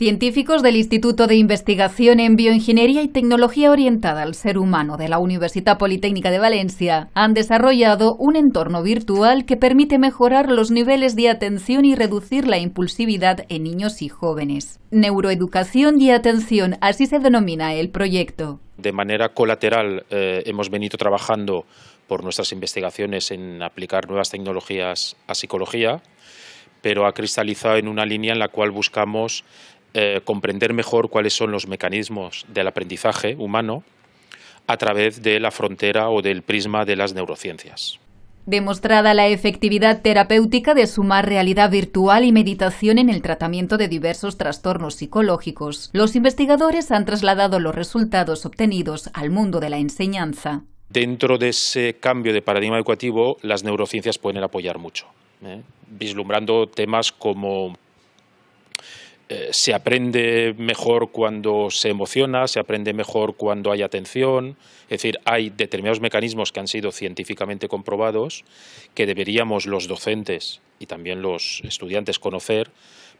Científicos del Instituto de Investigación en Bioingeniería y Tecnología Orientada al Ser Humano de la Universidad Politécnica de Valencia han desarrollado un entorno virtual que permite mejorar los niveles de atención y reducir la impulsividad en niños y jóvenes. Neuroeducación y atención, así se denomina el proyecto. De manera colateral eh, hemos venido trabajando por nuestras investigaciones en aplicar nuevas tecnologías a psicología, pero ha cristalizado en una línea en la cual buscamos eh, comprender mejor cuáles son los mecanismos del aprendizaje humano a través de la frontera o del prisma de las neurociencias. Demostrada la efectividad terapéutica de sumar realidad virtual y meditación en el tratamiento de diversos trastornos psicológicos, los investigadores han trasladado los resultados obtenidos al mundo de la enseñanza. Dentro de ese cambio de paradigma educativo, las neurociencias pueden apoyar mucho, ¿eh? vislumbrando temas como eh, se aprende mejor cuando se emociona, se aprende mejor cuando hay atención. Es decir, hay determinados mecanismos que han sido científicamente comprobados que deberíamos los docentes y también los estudiantes conocer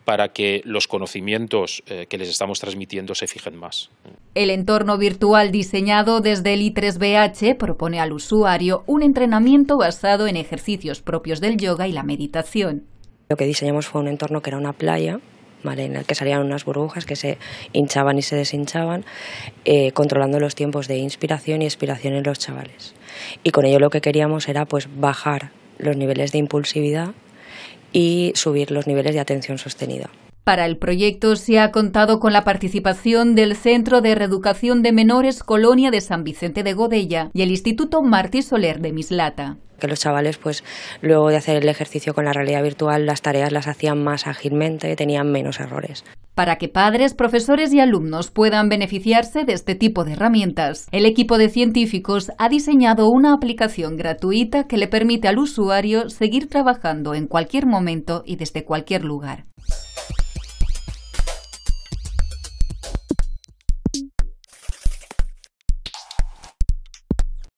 para que los conocimientos eh, que les estamos transmitiendo se fijen más. El entorno virtual diseñado desde el I3BH propone al usuario un entrenamiento basado en ejercicios propios del yoga y la meditación. Lo que diseñamos fue un entorno que era una playa en el que salían unas burbujas que se hinchaban y se deshinchaban, eh, controlando los tiempos de inspiración y expiración en los chavales. Y con ello lo que queríamos era pues, bajar los niveles de impulsividad y subir los niveles de atención sostenida. Para el proyecto se ha contado con la participación del Centro de Reeducación de Menores Colonia de San Vicente de Godella y el Instituto Martí Soler de Mislata que los chavales pues luego de hacer el ejercicio con la realidad virtual las tareas las hacían más ágilmente, tenían menos errores. Para que padres, profesores y alumnos puedan beneficiarse de este tipo de herramientas, el equipo de científicos ha diseñado una aplicación gratuita que le permite al usuario seguir trabajando en cualquier momento y desde cualquier lugar.